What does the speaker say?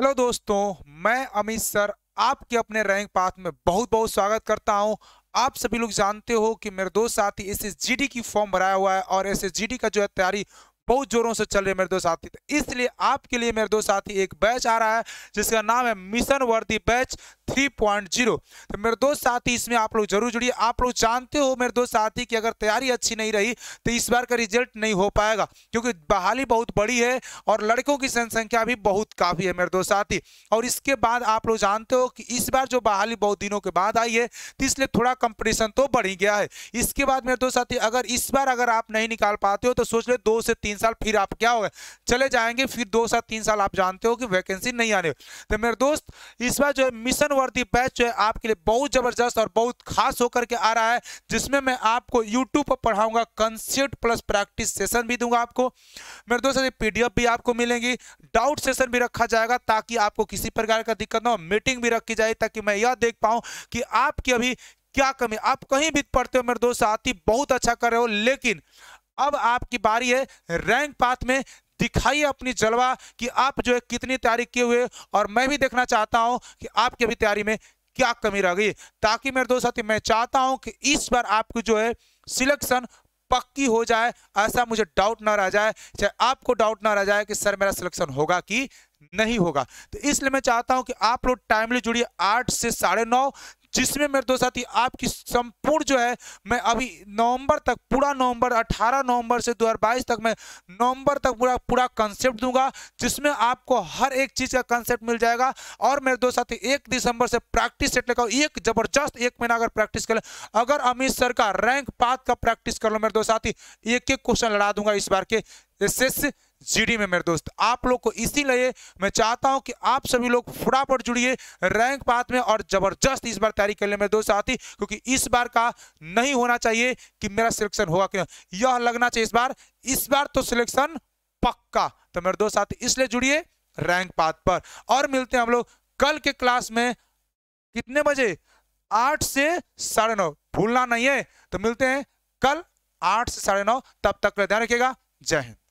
hello दोस्तों मैं Amit sir आपके अपने रैंक पाथ में बहुत बहुत स्वागत करता हूं आप सभी लोग जानते हो कि मेरे दोस्त साथी एस एस की फॉर्म भराया हुआ है और एस एस का जो है तैयारी बहुत जोरों से चल रही है मेरे दोस्त साथी तो इसलिए आपके लिए मेरे दोस्त साथी एक बैच आ रहा है जिसका नाम है मिशन वर्दी बैच थ्री पॉइंट जीरो तो मेरे दोस्त साथी इसमें आप लोग जरूर जुड़िए आप लोग जानते हो मेरे दोस्त साथी कि अगर तैयारी अच्छी नहीं रही तो इस बार का रिजल्ट नहीं हो पाएगा क्योंकि बहाली बहुत बड़ी है और लड़कों की जनसंख्या भी बहुत काफ़ी है मेरे दोस्त साथी और इसके बाद आप लोग जानते हो कि इस बार जो बहाली बहुत दिनों के बाद आई है तो इसलिए थोड़ा कंपटीशन तो बढ़ ही गया है इसके बाद मेरे दोस्त साथी अगर इस बार अगर आप नहीं निकाल पाते हो तो सोच ले दो से तीन साल फिर आप क्या होगा चले जाएंगे फिर दो से तीन साल आप जानते हो कि वैकेंसी नहीं आने तो मेरे दोस्त इस बार जो है मिशन वर्दी बैच जो है आपके लिए बहुत ज़बरदस्त और बहुत खास होकर के आ रहा है जिसमें मैं आपको यूट्यूब पर पढ़ाऊंगा कंसेप्ट प्लस प्रैक्टिस सेशन भी दूंगा आपको मेरे दोस्तों पी डी भी आपको मिलेंगी डाउट सेशन भी रखा जाएगा ताकि आपको किसी प्रकार का दिक्कत ना हो मीटिंग भी रखी जाए ताकि मैं यह देख पाऊँ कि आपकी अभी क्या कमी आप कहीं भी पढ़ते हो मेरे दोस्त आती बहुत अच्छा कर रहे हो लेकिन अब आपकी बारी है रैंक पाथ में दिखाइए अपनी जलवा कि आप जो है कितनी तैयारी किए हुए और मैं भी देखना चाहता हूँ कि आपकी अभी तैयारी में क्या कमी रह गई ताकि मेरे दोस्त साथी मैं चाहता हूँ कि इस बार आपकी जो है सिलेक्शन पक्की हो जाए ऐसा मुझे डाउट ना रह जाए चाहे आपको डाउट ना रह जाए कि सर मेरा सिलेक्शन होगा कि नहीं होगा तो इसलिए मैं चाहता हूं कि आप लोग टाइमली जुड़िए आठ से साढ़े नौ जिसमें मेरे दो साथी आपकी संपूर्ण जो है मैं अभी नवंबर तक पूरा नवंबर 18 नवंबर से 2022 तक मैं नवंबर तक पूरा पूरा कंसेप्ट दूंगा जिसमें आपको हर एक चीज़ का कंसेप्ट मिल जाएगा और मेरे दो साथी एक दिसंबर से प्रैक्टिस सेट लेकर एक जबरदस्त एक महीना अगर प्रैक्टिस कर लें अगर अमित सर का रैंक पात का प्रैक्टिस कर लो मेरे दो साथी एक एक क्वेश्चन लड़ा दूंगा इस बार के शिष्य जीडी में मेरे दोस्त आप लोग को इसीलिए मैं चाहता हूं कि आप सभी लोग फटाफट जुड़िए रैंक पात में और जबरदस्त इस बार तैयारी कर ले मेरे दोस्त साथी क्योंकि इस बार का नहीं होना चाहिए कि मेरा सिलेक्शन होगा क्यों यह लगना चाहिए इस बार इस बार तो सिलेक्शन पक्का तो मेरे दोस्त साथी इसलिए जुड़िए रैंक पात पर और मिलते हैं हम लोग कल के क्लास में कितने बजे आठ से साढ़े नौ भूलना नहीं है तो मिलते हैं कल आठ से साढ़े नौ तब तक ध्यान रखिएगा जय हिंद